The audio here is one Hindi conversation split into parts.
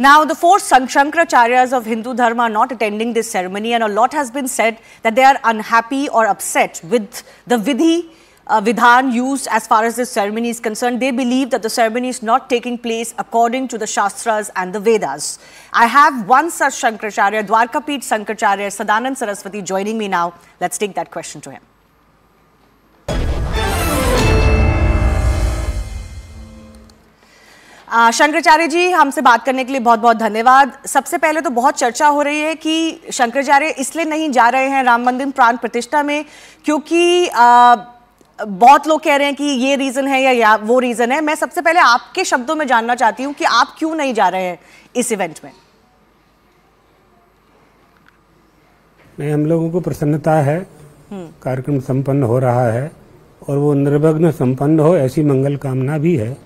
Now, the four Sankshankracharyas of Hindu Dharma are not attending this ceremony, and a lot has been said that they are unhappy or upset with the Vidhi uh, Vidhan used as far as this ceremony is concerned. They believe that the ceremony is not taking place according to the Shastras and the Vedas. I have one such Shankaracharya, Dwarkapit Shankaracharya, Sadanand Saraswati, joining me now. Let's take that question to him. Shankaracharya ji हमसे बात करने के लिए बहुत बहुत धन्यवाद सबसे पहले तो बहुत चर्चा हो रही है कि शंकराचार्य इसलिए नहीं जा रहे हैं राम मंदिर प्राण प्रतिष्ठा में क्योंकि आ, बहुत लोग कह रहे हैं कि ये रीज़न है या, या वो रीज़न है मैं सबसे पहले आपके शब्दों में जानना चाहती हूँ कि आप क्यों नहीं जा रहे हैं इस इवेंट में नहीं हम लोगों को प्रसन्नता है हम्म। कार्यक्रम संपन्न हो रहा है और वो निर्विघ्न संपन्न हो ऐसी मंगल कामना भी है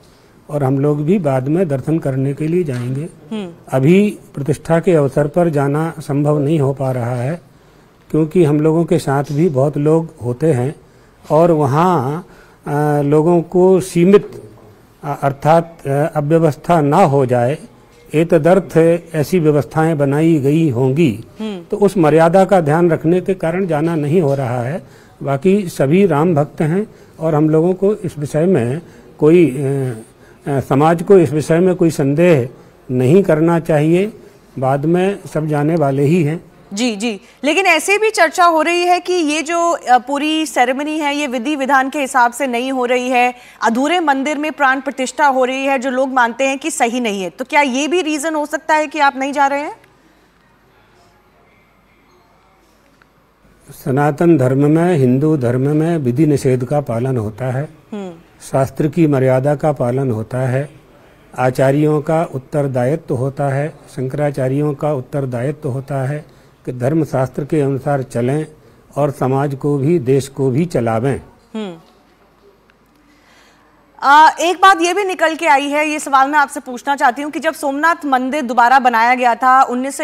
और हम लोग भी बाद में दर्शन करने के लिए जाएंगे हम्म। अभी प्रतिष्ठा के अवसर पर जाना संभव नहीं हो पा रहा है क्योंकि हम लोगों के साथ भी बहुत लोग होते हैं और वहाँ लोगों को सीमित अर्थात अव्यवस्था ना हो जाए एतदर्थ ऐसी व्यवस्थाएं बनाई गई होंगी हम्म। तो उस मर्यादा का ध्यान रखने के कारण जाना नहीं हो रहा है बाकी सभी राम भक्त हैं और हम लोगों को इस विषय में कोई समाज को इस विषय में कोई संदेह नहीं करना चाहिए बाद में सब जाने वाले ही हैं जी जी लेकिन ऐसे भी चर्चा हो रही है कि ये जो पूरी सेरेमनी है ये विधि विधान के हिसाब से नहीं हो रही है अधूरे मंदिर में प्राण प्रतिष्ठा हो रही है जो लोग मानते हैं कि सही नहीं है तो क्या ये भी रीजन हो सकता है कि आप नहीं जा रहे हैं सनातन धर्म में हिंदू धर्म में विधि निषेध का पालन होता है हम्म। शास्त्र की मर्यादा का पालन होता है आचार्यों का उत्तरदायित्व तो होता है शंकराचार्यों का उत्तरदायित्व तो होता है कि धर्मशास्त्र के अनुसार चलें और समाज को भी देश को भी चलावें एक बात ये भी निकल के आई है ये सवाल मैं आपसे पूछना चाहती हूँ कि जब सोमनाथ मंदिर दोबारा बनाया गया था उन्नीस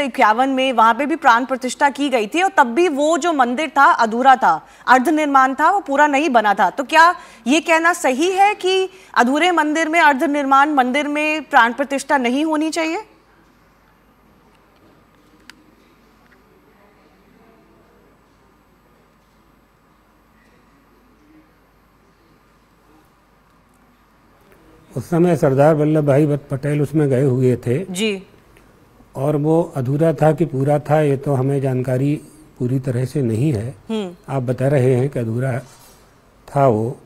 में वहाँ पे भी प्राण प्रतिष्ठा की गई थी और तब भी वो जो मंदिर था अधूरा था अर्ध निर्माण था वो पूरा नहीं बना था तो क्या ये कहना सही है कि अधूरे मंदिर में अर्ध निर्माण मंदिर में प्राण प्रतिष्ठा नहीं होनी चाहिए उस समय सरदार वल्लभ भाई पटेल उसमें गए हुए थे जी और वो अधूरा था कि पूरा था ये तो हमें जानकारी पूरी तरह से नहीं है हम्म। आप बता रहे हैं कि अधूरा था वो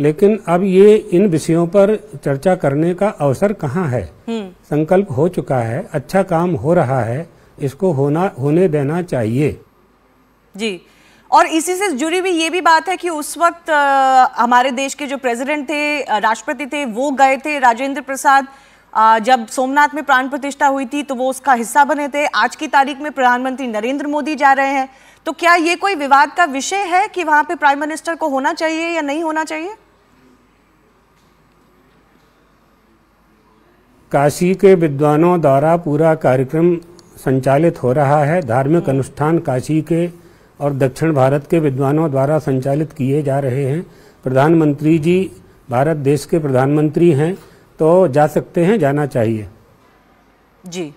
लेकिन अब ये इन विषयों पर चर्चा करने का अवसर कहाँ है हम्म। संकल्प हो चुका है अच्छा काम हो रहा है इसको होना होने देना चाहिए जी और इसी से जुड़ी हुई ये भी बात है कि उस वक्त आ, हमारे देश के जो प्रेसिडेंट थे राष्ट्रपति थे वो गए थे राजेंद्र प्रसाद आ, जब सोमनाथ में प्राण प्रतिष्ठा हुई थी तो वो उसका हिस्सा बने थे आज की तारीख में प्रधानमंत्री नरेंद्र मोदी जा रहे हैं तो क्या ये कोई विवाद का विषय है कि वहां पे प्राइम मिनिस्टर को होना चाहिए या नहीं होना चाहिए काशी के विद्वानों द्वारा पूरा कार्यक्रम संचालित हो रहा है धार्मिक अनुष्ठान काशी के और दक्षिण भारत के विद्वानों द्वारा संचालित किए जा रहे हैं प्रधानमंत्री जी भारत देश के प्रधानमंत्री हैं तो जा सकते हैं जाना चाहिए जी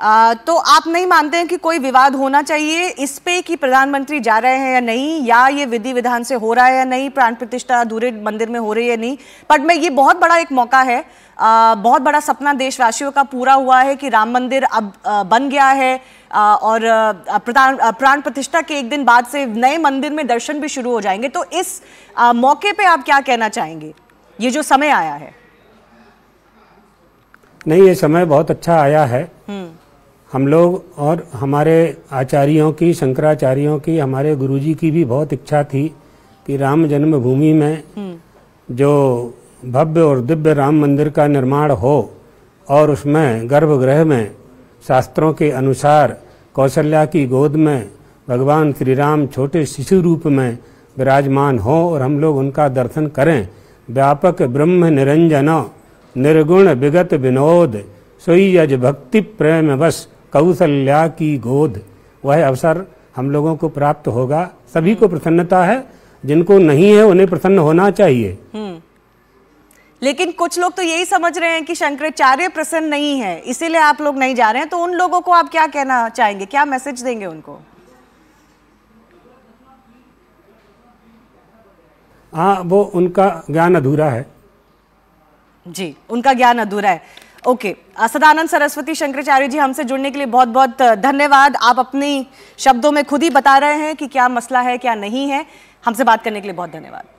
आ, तो आप नहीं मानते हैं कि कोई विवाद होना चाहिए इस पे कि प्रधानमंत्री जा रहे हैं या नहीं या ये विधि विधान से हो रहा है या नहीं प्राण प्रतिष्ठा अधूरे मंदिर में हो रही है नहीं बट मैं ये बहुत बड़ा एक मौका है आ, बहुत बड़ा सपना देशवासियों का पूरा हुआ है कि राम मंदिर अब आ, बन गया है आ, और प्राण प्रतिष्ठा के एक दिन बाद से नए मंदिर में दर्शन भी शुरू हो जाएंगे तो इस आ, मौके पर आप क्या कहना चाहेंगे ये जो समय आया है नहीं ये समय बहुत अच्छा आया है हम लोग और हमारे आचार्यों की शंकराचार्यों की हमारे गुरुजी की भी बहुत इच्छा थी कि राम जन्मभूमि में हम्म। जो भव्य और दिव्य राम मंदिर का निर्माण हो और उसमें गर्भगृह में शास्त्रों के अनुसार कौशल्या की गोद में भगवान श्री राम छोटे शिशु रूप में विराजमान हो और हम लोग उनका दर्शन करें व्यापक ब्रह्म निरंजन निर्गुण विगत विनोद सोई यज भक्ति प्रेम बस कौशल्या की गोद वह अवसर हम लोगों को प्राप्त होगा सभी को प्रसन्नता है जिनको नहीं है उन्हें प्रसन्न होना चाहिए हम्म। लेकिन कुछ लोग तो यही समझ रहे हैं कि शंकराचार्य प्रसन्न नहीं है इसीलिए आप लोग नहीं जा रहे हैं तो उन लोगों को आप क्या कहना चाहेंगे क्या मैसेज देंगे उनको हाँ वो उनका ज्ञान अधूरा है जी उनका ज्ञान अधूरा है ओके सदानंद सरस्वती शंकराचार्य जी हमसे जुड़ने के लिए बहुत बहुत धन्यवाद आप अपने शब्दों में खुद ही बता रहे हैं कि क्या मसला है क्या नहीं है हमसे बात करने के लिए बहुत धन्यवाद